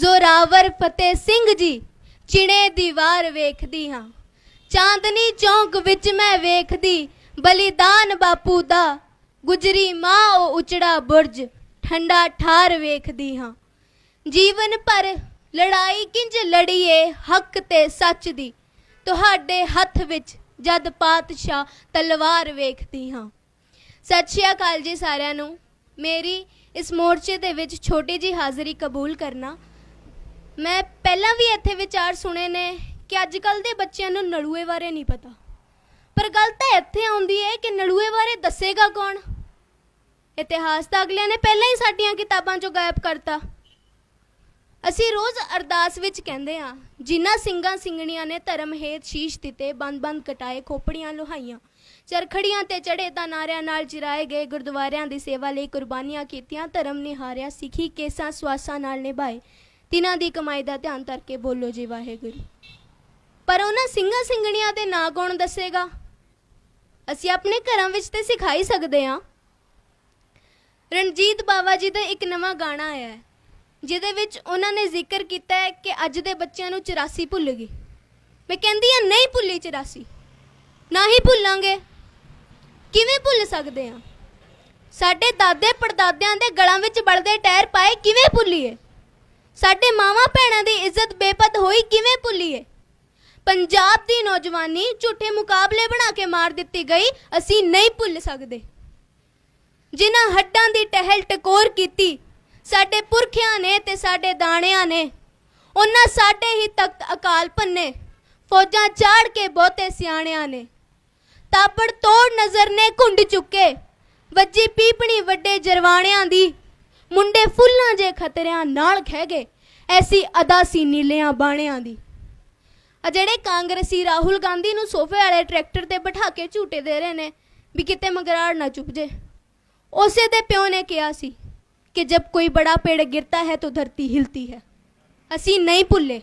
ਜ਼ੋਰਾਵਰ ਫਤਿਹ ਸਿੰਘ ਜੀ ਚਿਣੇ ਦੀ ਵਾਰ ਵੇਖਦੀ ਹਾਂ ਚਾਂਦਨੀ ਚੌਂਕ ਵਿੱਚ ਮੈਂ ਵੇਖਦੀ ਬਲੀਦਾਨ ਬਾਪੂ ਦਾ ਗੁਜਰੀ ਮਾਂ ਉਹ ਉਚੜਾ ਬੁਰਜ ਠੰਡਾ ਠਾਰ ਵੇਖਦੀ ਹਾਂ ਜੀਵਨ ਪਰ ਲੜਾਈ ਕਿੰਜ ਲੜੀਏ ਹੱਕ ਤੇ ਸੱਚ ਦੀ ਤੁਹਾਡੇ ਹੱਥ ਵਿੱਚ ਜਦ ਪਾਤਸ਼ਾਹ ਤਲਵਾਰ ਵੇਖਦੀ ਹਾਂ ਸਤਿ ਸ਼੍ਰੀ ਅਕਾਲ ਜੀ ਸਾਰਿਆਂ ਨੂੰ ਮੇਰੀ ਇਸ ਮੋਰਚੇ ਦੇ ਵਿੱਚ ਛੋਟੀ ਜੀ ਹਾਜ਼ਰੀ ਕਬੂਲ ਕਰਨਾ ਮੈਂ ਪਹਿਲਾਂ ਵੀ ਇੱਥੇ ਵਿਚਾਰ ਸੁਣੇ ਨੇ ਕਿ ਅੱਜ ਕੱਲ ਦੇ ਬੱਚਿਆਂ ਨੂੰ ਨੜੂਏ ਬਾਰੇ ਨਹੀਂ ਪਤਾ ਪਰ ਗੱਲ ਤਾਂ ਇੱਥੇ ਆਉਂਦੀ ਹੈ ਕਿ ਨੜੂਏ ਬਾਰੇ ਦੱਸੇਗਾ ਕੌਣ ਇਤਿਹਾਸ ਤਾਂ ਅਗਲਿਆਂ ਨੇ ਪਹਿਲਾਂ ਹੀ ਸਾਡੀਆਂ ਕਿਤਾਬਾਂ ਚੋਂ ਗਾਇਬ ਕਰਤਾ ਅਸੀਂ ਰੋਜ਼ ਅਰਦਾਸ ਵਿੱਚ ਕਹਿੰਦੇ ਆ ਜਿਨ੍ਹਾਂ ਸਿੰਘਾਂ ਸਿੰਘਣੀਆਂ ਨੇ ਧਰਮ ਹੇਤ ਸ਼ੀਸ਼ ਦਿੱਤੇ ਬੰਦ-ਬੰਦ ਕਟਾਏ ਖੋਪੜੀਆਂ ਲੋਹਾਈਆਂ ਚਰਖੜੀਆਂ ਤੇ ਚੜੇ ਤਾਂ ਨਾਰਿਆਂ ਨਾਲ ਚਿਰਾਏ ਗਏ ਗੁਰਦੁਆਰਿਆਂ ਦੀ ਸੇਵਾ ਲਈ ਕੁਰਬਾਨੀਆਂ ਕੀਤੀਆਂ ਧਰਮ ਨਿਹਾਰਿਆ ਸਿੱਖੀ ਕੇਸਾਂ ਸਵਾਸਾਂ ਨਾਲ ਨਿਭਾਏ ਤਿਨਾਂ ਦੀ ਕਮਾਈ ਦਾ ਧਿਆਨ ਕਰਕੇ ਬੋਲੋ ਜੀ ਵਾਹਿਗੁਰੂ ਪਰ ਉਹਨਾਂ ਸਿੰਘਾਂ ਸਿੰਘਣੀਆਂ ਦੇ ਨਾ ਕੌਣ ਦੱਸੇਗਾ ਅਸੀਂ ਆਪਣੇ ਘਰਾਂ ਵਿੱਚ ਤੇ ਸਿਖਾਈ ਸਕਦੇ ਹਾਂ ਰਣਜੀਤ ਬਾਵਾ ਜੀ ਦਾ ਇੱਕ ਨਵਾਂ ਗਾਣਾ ਆਇਆ ਹੈ ਜਿਹਦੇ ਵਿੱਚ ਉਹਨਾਂ ਨੇ ਜ਼ਿਕਰ ਕੀਤਾ ਹੈ ਕਿ ਅੱਜ ਦੇ ਬੱਚਿਆਂ ਨੂੰ 84 ਭੁੱਲ ਗਈ ਮੈਂ ਕਹਿੰਦੀ ਆ ਨਹੀਂ ਭੁੱਲੀ 84 ਨਾ ਹੀ ਭੁੱਲਾਂਗੇ ਕਿਵੇਂ ਭੁੱਲ ਸਕਦੇ ਆ ਸਾਡੇ ਦਾਦੇ ਪੜਦਾਦਿਆਂ ਦੇ ਗਲਾਂ ਵਿੱਚ ਬਲਦੇ ਟਾਇਰ ਪਾਏ ਕਿਵੇਂ ਭੁੱਲੀਏ ਸਾਡੇ ਮਾਵਾ ਭੈਣਾਂ ਦੀ ਇੱਜ਼ਤ ਬੇਪਤ ਹੋਈ ਕਿਵੇਂ ਭੁੱਲੀਏ ਪੰਜਾਬ ਦੀ ਨੌਜਵਾਨੀ ਝੂਠੇ ਮੁਕਾਬਲੇ ਬਣਾ ਕੇ ਮਾਰ ਦਿੱਤੀ ਗਈ ਅਸੀਂ ਨਹੀਂ ਭੁੱਲ ਸਕਦੇ ਜਿਨ੍ਹਾਂ ਹੱਡਾਂ ਦੀ ਟਹਿਲ ਟਕੋਰ ਕੀਤੀ ਸਾਡੇ ਪੁਰਖਿਆਂ ਨੇ ਤੇ ਸਾਡੇ ਦਾਣਿਆਂ ਨੇ ਉਹਨਾਂ ਸਾਡੇ ਹੀ ਤਖਤ ਅਕਾਲ ਪੰਨੇ ਫੌਜਾਂ ਚਾੜ ਕੇ ਬਹੁਤੇ ਸਿਆਣਿਆਂ ਨੇ ਤਾਪੜ ਤੋੜ ਨਜ਼ਰ ਨੇ ਘੁੰਡ ਚੁੱਕੇ ਵੱਜੀ ਪੀਪਣੀ ਵੱਡੇ ਜਰਵਾਣਿਆਂ ਦੀ ਮੁੰਡੇ ਫੁੱਲਾਂ ਜੇ ਖਤਰਿਆਂ ਨਾਲ ਖਹਿ ਗਏ ਐਸੀ ਅਦਾਸੀ ਨੀਲਿਆਂ ਬਾਣਿਆਂ ਦੀ ਆ ਜਿਹੜੇ ਕਾਂਗਰਸੀ ਰਾਹੁਲ ਗਾਂਧੀ ਨੂੰ ਸੋਫੇ ਵਾਲੇ ਟਰੈਕਟਰ ਤੇ ਬਿਠਾ ਕੇ ਝੂਟੇ ਦੇ ਰਹੇ ਨੇ ਵੀ ਕਿਤੇ ਮਗਰਾੜ ਨਾ ਚੁੱਪ ਜੇ ਉਸੇ ਦੇ ਪਿਓ ਨੇ ਕਿਹਾ ਸੀ ਕਿ ਜਦ ਕੋਈ ਬੜਾ ਪੇੜ ਗਿਰਤਾ ਹੈ ਤਾਂ ਧਰਤੀ ਹਿਲਤੀ ਹੈ ਅਸੀਂ ਨਹੀਂ ਭੁੱਲੇ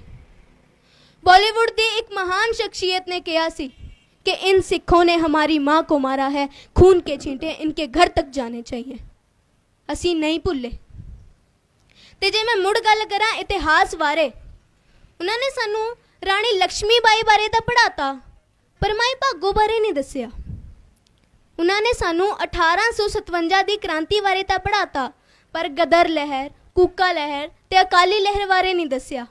ਬਾਲੀਵੁੱਡ ਦੀ ਇੱਕ ਮਹਾਨ ਸ਼ਖਸੀਅਤ ਨੇ ਕਿਹਾ ਸੀ ਕਿ ਇਨ ਸਿੱਖੋਂ ਨੇ ਹਮਾਰੀ ਮਾਂ ਕੋ ਮਾਰਾ ਹੈ ਖੂਨ ਕੇ ਛਿੰਟੇ ਇਨਕੇ ਘਰ ਤੱਕ ਜਾਣੇ ਚਾਹੀਏ ਅਸੀਂ ਨਹੀਂ ਭੁੱਲੇ ਤੇ ਜੇ ਮੈਂ ਮੁੜ ਗੱਲ ਕਰਾਂ ਇਤਿਹਾਸ ਬਾਰੇ ਉਹਨਾਂ ਨੇ ਸਾਨੂੰ ਰਾਣੀ ਲక్ష్ਮੀਬਾਈ ਬਾਰੇ ਤਾਂ ਪੜਾਤਾ ਪਰ ਮਾਈ ਭਾਗੋ ਬਾਰੇ ਨਹੀਂ ਦੱਸਿਆ ਉਹਨਾਂ ਨੇ ਸਾਨੂੰ 1857 ਦੀ ਕ੍ਰਾਂਤੀ ਬਾਰੇ ਤਾਂ ਪੜਾਤਾ ਪਰ ਗਦਰ ਲਹਿਰ ਕੂਕਾ ਲਹਿਰ ਤੇ ਅਕਾਲੀ ਲਹਿਰ ਬਾਰੇ ਨਹੀਂ ਦੱਸਿਆ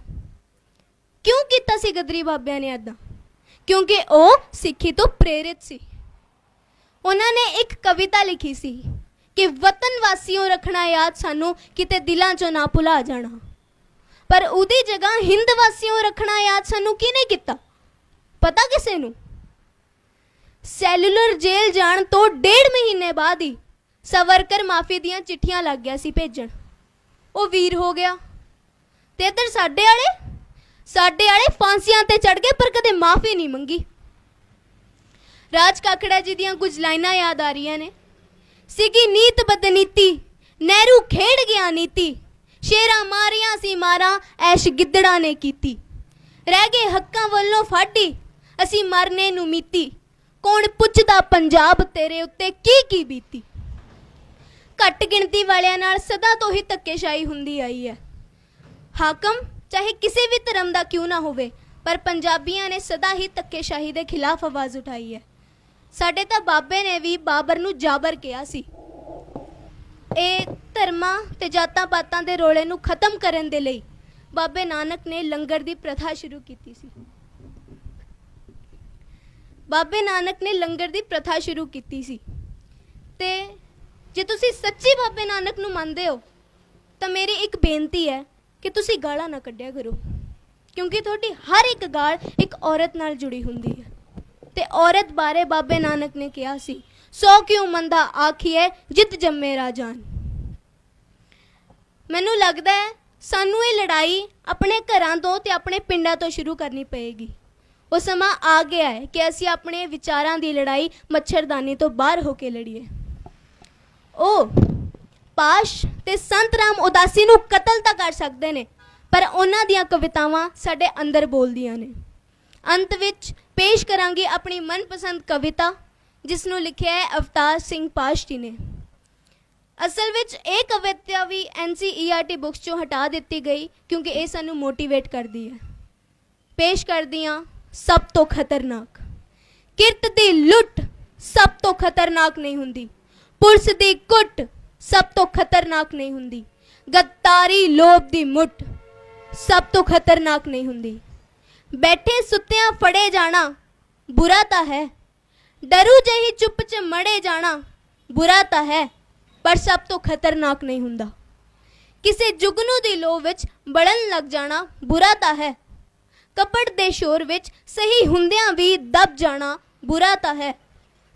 ਕਿਉਂ ਕੀਤਾ ਸੀ ਗਦਰੀ ਬਾਬਿਆਂ ਨੇ ਐਦਾਂ ਕਿਉਂਕਿ ਉਹ ਸਿੱਖੀ ਤੋਂ ਪ੍ਰੇਰਿਤ ਸੀ ਉਹਨਾਂ ਨੇ ਇੱਕ ਕਵਿਤਾ ਲਿਖੀ ਸੀ ਕਿ ਵਤਨ ਵਾਸੀਓ ਰੱਖਣਾ ਯਾਦ ਸਾਨੂੰ ਕਿਤੇ ਦਿਲਾਂ 'ਚੋਂ ਨਾ ਭੁਲਾ ਜਾਣਾ ਪਰ ਉਹਦੀ ਜਗ੍ਹਾ ਹਿੰਦ ਵਾਸੀਓ ਰੱਖਣਾ ਯਾਦ ਸਾਨੂੰ ਕਿਨੇ ਕੀਤਾ ਪਤਾ ਕਿਸੇ ਨੂੰ ਸੈਲੂਲਰ ਜੇਲ੍ਹ ਜਾਣ ਤੋਂ ਡੇਢ ਮਹੀਨੇ ਬਾਅਦ ਹੀ ਸਵਰਕਰ ਮਾਫੀ ਦੀਆਂ ਚਿੱਠੀਆਂ ਲੱਗ ਗਿਆ ਸੀ ਭੇਜਣ ਉਹ ਵੀਰ ਹੋ ਗਿਆ ਤੇ ਇਧਰ ਸਾਡੇ ਵਾਲੇ ਸਾਡੇ ਵਾਲੇ ਫਾਂਸੀਆਂ ਤੇ ਚੜ ਗਏ ਪਰ ਕਦੇ ਮਾਫੀ ਨਹੀਂ ਮੰਗੀ ਰਾਜ ਕਾਕੜਾ ਜੀ ਦੀਆਂ ਕੁਝ ਲਾਈਨਾਂ ਯਾਦ ਆ ਰਹੀਆਂ ਨੇ ਸੀਗੀ ਨੀਤ ਬਦਨੀਤੀ ਨਹਿਰੂ ਖੇਡ ਗਿਆ ਨੀਤੀ ਸ਼ੇਰਾ ਮਾਰੀਆਂ ਸੀ ਮਾਰਾਂ ਐਸ਼ ਗਿੱਦੜਾ ਨੇ ਕੀਤੀ ਰਹਿ ਗਏ ਹੱਕਾਂ ਵੱਲੋਂ ਫਾਟੀ ਅਸੀਂ ਮਰਨੇ ਨੂੰ ਮੀਤੀ ਕੌਣ ਪੁੱਛਦਾ ਪੰਜਾਬ ਤੇਰੇ ਉੱਤੇ ਕੀ ਕੀ ਬੀਤੀ ਘੱਟ ਗਿਣਤੀ ਵਾਲਿਆਂ ਨਾਲ ਸਦਾ ਤੋਂ ਹੀ ਤੱਕੇਸ਼ਾਈ ਹੁੰਦੀ ਆਈ ਹੈ ਹਾਕਮ ਚਾਹੇ ਕਿਸੇ ਵੀ ਧਰਮ ਦਾ ਕਿਉਂ ਨਾ ਹੋਵੇ ਪਰ ਪੰਜਾਬੀਆਂ ਨੇ ਸਦਾ ਹੀ ਤੱਕੇਸ਼ਾਹੀ ਦੇ ਖਿਲਾਫ ਆਵਾਜ਼ ਉਠਾਈ ਹੈ ਸਾਡੇ ਤਾਂ ਬਾਬੇ ਨੇ ਵੀ ਬਾਬਰ ਨੂੰ ਜਾਬਰ ਕਿਹਾ ਸੀ ਇਹ ਧਰਮਾਂ ਤੇ ਜਾਤਾਂ ਪਾਤਾਂ ਦੇ ਰੋਲੇ ਨੂੰ ਖਤਮ ਕਰਨ ਦੇ ਲਈ ਬਾਬੇ ਨਾਨਕ ਨੇ ਲੰਗਰ ਦੀ ਪ੍ਰਥਾ ਸ਼ੁਰੂ ਕੀਤੀ ਸੀ ਬਾਬੇ ਨਾਨਕ ਨੇ ਲੰਗਰ ਦੀ ਪ੍ਰਥਾ ਸ਼ੁਰੂ ਕੀਤੀ ਸੀ ਤੇ ਜੇ ਤੁਸੀਂ ਸੱਚੀ ਬਾਬੇ ਨਾਨਕ ਨੂੰ ਮੰਨਦੇ ਹੋ ਤਾਂ ਮੇਰੀ ਇੱਕ ਬੇਨਤੀ ਹੈ ਕਿ ਤੁਸੀਂ ਗਾਲਾਂ ਨਾ ਕੱਢਿਆ ਕਰੋ ਕਿਉਂਕਿ ਤੁਹਾਡੀ ਹਰ ਇੱਕ ਗਾਲ ਇੱਕ ਔਰਤ ਨਾਲ ਜੁੜੀ ਹੁੰਦੀ ਹੈ ਤੇ ਔਰਤ ਬਾਰੇ ਬਾਬੇ ਨਾਨਕ ਨੇ ਕਿਹਾ ਸੀ ਸੋ ਕਿਉ ਮੰਦਾ ਆਖੀਏ ਜਿੱਤ ਜੰਮੇ ਰਾਜਾਨ ਮੈਨੂੰ ਲੱਗਦਾ ਹੈ ਸਾਨੂੰ ਇਹ ਲੜਾਈ ਆਪਣੇ ਘਰਾਂ ਤੋਂ ਤੇ ਆਪਣੇ ਪਿੰਡਾਂ ਤੋਂ ਸ਼ੁਰੂ ਕਰਨੀ ਪਏਗੀ ਉਹ ਸਮਾਂ ਆ ਗਿਆ ਹੈ ਕਿ ਅਸੀਂ ਆਪਣੇ ਵਿਚਾਰਾਂ ਦੀ ਲੜਾਈ ਮੱਛਰਦਾਨੀ ਤੋਂ ਬਾਹਰ ਹੋ ਕੇ ਲੜੀਏ ਉਹ ਪਾਸ਼ ਤੇ ਸੰਤ ਰਾਮ ਉਦਾਸੀ ਨੂੰ ਕਤਲ ਤਾਂ ਕਰ ਸਕਦੇ ਨੇ ਪਰ ਉਹਨਾਂ ਦੀਆਂ ਕਵਿਤਾਵਾਂ ਸਾਡੇ ਅੰਦਰ ਬੋਲਦੀਆਂ ਨੇ ਅੰਤ ਵਿੱਚ ਪੇਸ਼ ਕਰਾਂਗੇ ਆਪਣੀ ਮਨਪਸੰਦ ਕਵਿਤਾ ਜਿਸ ਨੂੰ ਲਿਖਿਆ ਹੈ ਅਵਤਾਰ ਸਿੰਘ ਪਾਸ਼ਟੀ ਨੇ ਅਸਲ ਵਿੱਚ ਇਹ ਕਵਿਤਾ ਵੀ NCERT ਬੁੱਕਸ ਚੋਂ ਹਟਾ ਦਿੱਤੀ ਗਈ ਕਿਉਂਕਿ ਇਹ ਸਾਨੂੰ ਮੋਟੀਵੇਟ ਕਰਦੀ ਹੈ ਪੇਸ਼ ਕਰਦੀਆਂ ਸਭ ਤੋਂ ਖਤਰਨਾਕ ਕਿਰਤ ਦੀ ਲੁੱਟ ਸਭ ਤੋਂ ਖਤਰਨਾਕ ਨਹੀਂ ਹੁੰਦੀ ਪੁਰਸ ਦੀ ਕੁੱਟ ਸਭ ਤੋਂ ਖਤਰਨਾਕ ਨਹੀਂ ਹੁੰਦੀ ਗੱਤਾਰੀ ਲੋਭ ਦੀ ਮੁੱਠ ਸਭ ਤੋਂ ਖਤਰਨਾਕ ਨਹੀਂ ਹੁੰਦੀ ਬੈਠੇ ਸੁੱਤਿਆਂ ਫੜੇ ਜਾਣਾ ਬੁਰਾ ਤਾਂ ਹੈ ਡਰੂ ਜਹੀ ਚੁੱਪ ਚ ਮੜੇ ਜਾਣਾ ਬੁਰਾ ਤਾਂ ਹੈ ਪਰ ਸਭ ਤੋਂ ਖਤਰਨਾਕ ਨਹੀਂ ਹੁੰਦਾ ਕਿਸੇ ਜੁਗਨੂ ਦੀ ਲੋ ਵਿੱਚ ਬੜਨ ਲੱਗ ਜਾਣਾ ਬੁਰਾ ਤਾਂ ਹੈ ਕਪੜ ਦੇ ਸ਼ੋਰ ਵਿੱਚ ਸਹੀ ਹੁੰਦਿਆਂ ਵੀ ਦਬ ਜਾਣਾ ਬੁਰਾ ਤਾਂ ਹੈ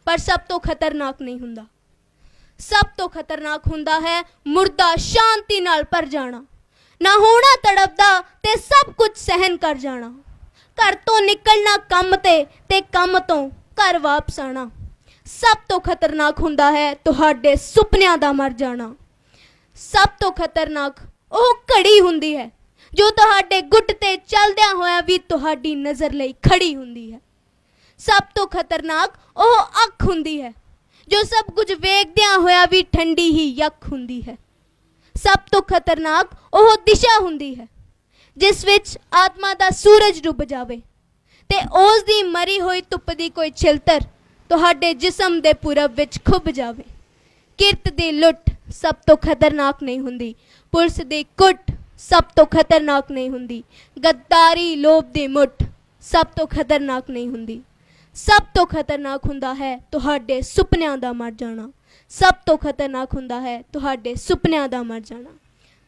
ਪਰ ਸਭ ਤੋਂ ਖਤਰਨਾਕ ਨਹੀਂ ਹੁੰਦਾ ਸਭ ਤੋਂ ਖਤਰਨਾਕ ਹੁੰਦਾ ਹੈ ਮੁਰਦਾ ਸ਼ਾਂਤੀ ਨਾਲ ਪਰ ਜਾਣਾ ਨਾ ਹੋਣਾ ਤੜਪਦਾ ਤੇ ਸਭ ਕੁਝ ਸਹਿਨ ਕਰ ਜਾਣਾ ਘਰ ਤੋਂ ਨਿਕਲਣਾ ਕੰਮ ਤੇ ਤੇ ਕੰਮ ਤੋਂ ਘਰ ਵਾਪਸ ਆਣਾ ਸਭ ਤੋਂ ਖਤਰਨਾਕ ਹੁੰਦਾ ਹੈ ਤੁਹਾਡੇ ਸੁਪਨਿਆਂ ਦਾ ਮਰ ਜਾਣਾ ਸਭ ਤੋਂ ਖਤਰਨਾਕ ਉਹ ਘੜੀ ਹੁੰਦੀ ਹੈ ਜੋ ਤੁਹਾਡੇ ਗੁੱਟ ਤੇ ਚੱਲਦਿਆਂ ਹੋਇਆ ਵੀ ਤੁਹਾਡੀ ਨਜ਼ਰ ਲਈ ਖੜੀ ਹੁੰਦੀ ਹੈ ਸਭ ਤੋਂ ਖਤਰਨਾਕ ਉਹ ਅੱਖ ਹੁੰਦੀ ਹੈ ਜੋ ਸਭ ਕੁਝ ਵੇਖਦਿਆਂ ਹੋਇਆ ਵੀ ਠੰਡੀ ਹੀ ਅੱਖ ਹੁੰਦੀ ਹੈ ਸਭ ਤੋਂ ਖਤਰਨਾਕ ਉਹ ਦਿਸ਼ਾ ਹੁੰਦੀ ਹੈ ਜਿਸ ਵਿੱਚ ਆਤਮਾ ਦਾ ਸੂਰਜ ਡੁੱਬ ਜਾਵੇ ਤੇ ਉਸ ਦੀ ਮਰੀ ਹੋਈ ਧੁੱਪ ਦੀ ਕੋਈ ਛਿਲਤਰ ਤੁਹਾਡੇ ਜਿਸਮ ਦੇ ਪੂਰਬ ਵਿੱਚ ਖੁੱਭ ਜਾਵੇ ਕਿਰਤ ਦੀ ਲੁੱਟ ਸਭ ਤੋਂ ਖਤਰਨਾਕ ਨਹੀਂ ਹੁੰਦੀ ਪੁਲਿਸ ਦੀ ਕੁੱਟ ਸਭ ਤੋਂ ਖਤਰਨਾਕ ਨਹੀਂ ਹੁੰਦੀ ਗੱਦਾਰੀ ਲੋਭ ਦੀ ਮੁੱਠ ਸਭ ਤੋਂ ਖਤਰਨਾਕ ਨਹੀਂ ਹੁੰਦੀ ਸਭ ਤੋਂ ਖਤਰਨਾਕ ਹੁੰਦਾ ਹੈ ਤੁਹਾਡੇ ਸੁਪਨਿਆਂ ਦਾ ਮਰ ਜਾਣਾ ਸਭ ਤੋਂ ਖਤਰਨਾਕ ਹੁੰਦਾ ਹੈ ਤੁਹਾਡੇ ਸੁਪਨਿਆਂ ਦਾ ਮਰ ਜਾਣਾ